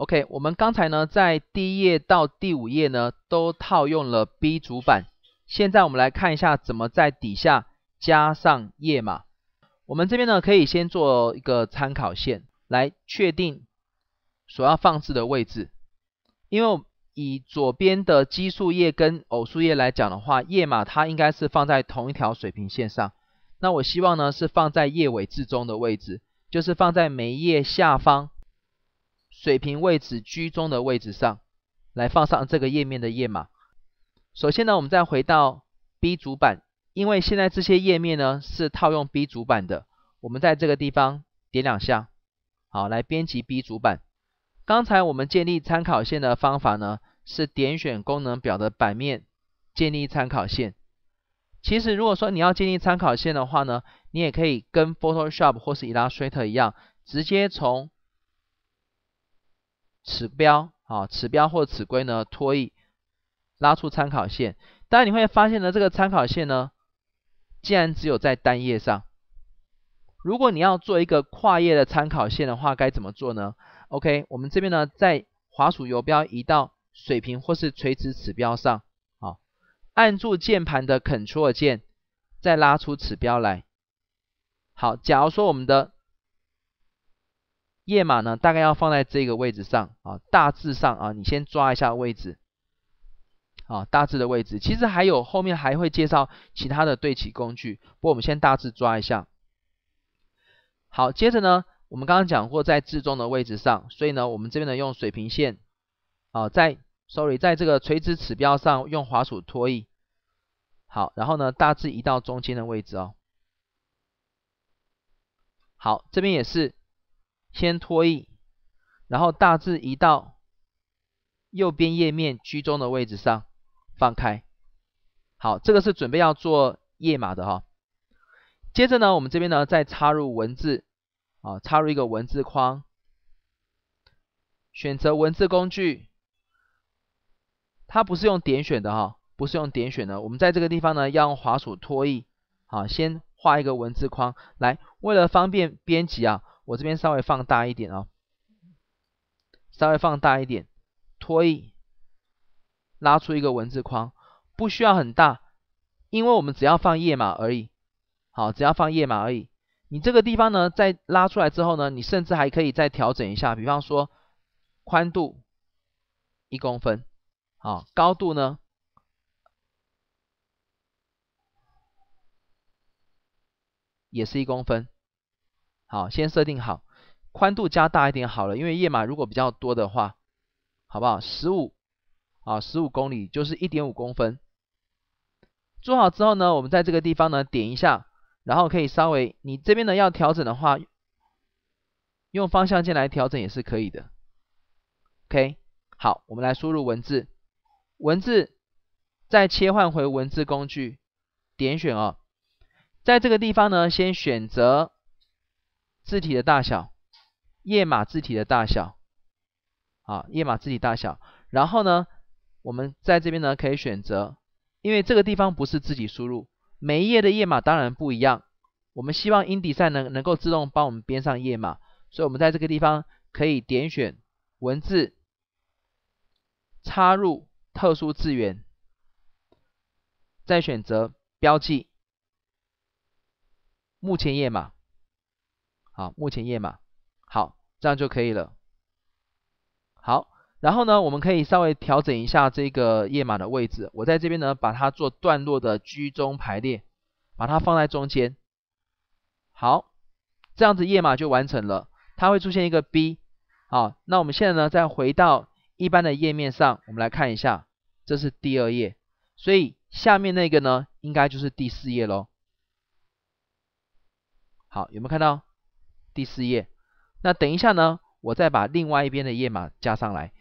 OK，我们刚才呢在第一页到第五页呢都套用了 B 主板，现在我们来看一下怎么在底下加上页码。我们这边呢可以先做一个参考线来确定所要放置的位置，因为以左边的奇数页跟偶数页来讲的话，页码它应该是放在同一条水平线上。那我希望呢是放在页尾至中的位置，就是放在每页下方。水平位置居中的位置上来放上这个页面的页码。首先呢，我们再回到 B 主板，因为现在这些页面呢是套用 B 主板的。我们在这个地方点两下，好，来编辑 B 主板。刚才我们建立参考线的方法呢，是点选功能表的版面建立参考线。其实如果说你要建立参考线的话呢，你也可以跟 Photoshop 或是 Illustrator 一样，直接从指标啊，指标或尺规呢，拖曳拉出参考线。当然你会发现呢，这个参考线呢，竟然只有在单页上。如果你要做一个跨页的参考线的话，该怎么做呢？OK，我们这边呢，在滑鼠游标移到水平或是垂直指标上，好，按住键盘的 Ctrl 键，再拉出指标来。好，假如说我们的页码呢，大概要放在这个位置上啊，大致上啊，你先抓一下位置啊，大致的位置。其实还有后面还会介绍其他的对齐工具，不过我们先大致抓一下。好，接着呢，我们刚刚讲过在字重的位置上，所以呢，我们这边呢用水平线啊，在 sorry，在这个垂直尺标上用滑鼠拖曳，好，然后呢大致移到中间的位置哦。好，这边也是。先拖曳，然后大致移到右边页面居中的位置上，放开。好，这个是准备要做页码的哈。接着呢，我们这边呢再插入文字，啊，插入一个文字框，选择文字工具，它不是用点选的哈，不是用点选的，我们在这个地方呢要用滑鼠拖曳，啊，先画一个文字框来，为了方便编辑啊。我这边稍微放大一点哦，稍微放大一点，拖一拉出一个文字框，不需要很大，因为我们只要放页码而已。好，只要放页码而已。你这个地方呢，在拉出来之后呢，你甚至还可以再调整一下，比方说宽度一公分，好，高度呢也是一公分。好，先设定好宽度加大一点好了，因为页码如果比较多的话，好不好？十五啊，十五公里就是一点五公分。做好之后呢，我们在这个地方呢点一下，然后可以稍微你这边呢要调整的话，用方向键来调整也是可以的。OK，好，我们来输入文字，文字再切换回文字工具，点选哦，在这个地方呢，先选择。字体的大小，页码字体的大小，啊，页码字体大小。然后呢，我们在这边呢可以选择，因为这个地方不是自己输入，每一页的页码当然不一样。我们希望 i n d i n 能能够自动帮我们编上页码，所以我们在这个地方可以点选文字，插入特殊字源，再选择标记，目前页码。啊，目前页码好，这样就可以了。好，然后呢，我们可以稍微调整一下这个页码的位置。我在这边呢，把它做段落的居中排列，把它放在中间。好，这样子页码就完成了，它会出现一个 B。好，那我们现在呢，再回到一般的页面上，我们来看一下，这是第二页，所以下面那个呢，应该就是第四页喽。好，有没有看到？第四页，那等一下呢，我再把另外一边的页码加上来。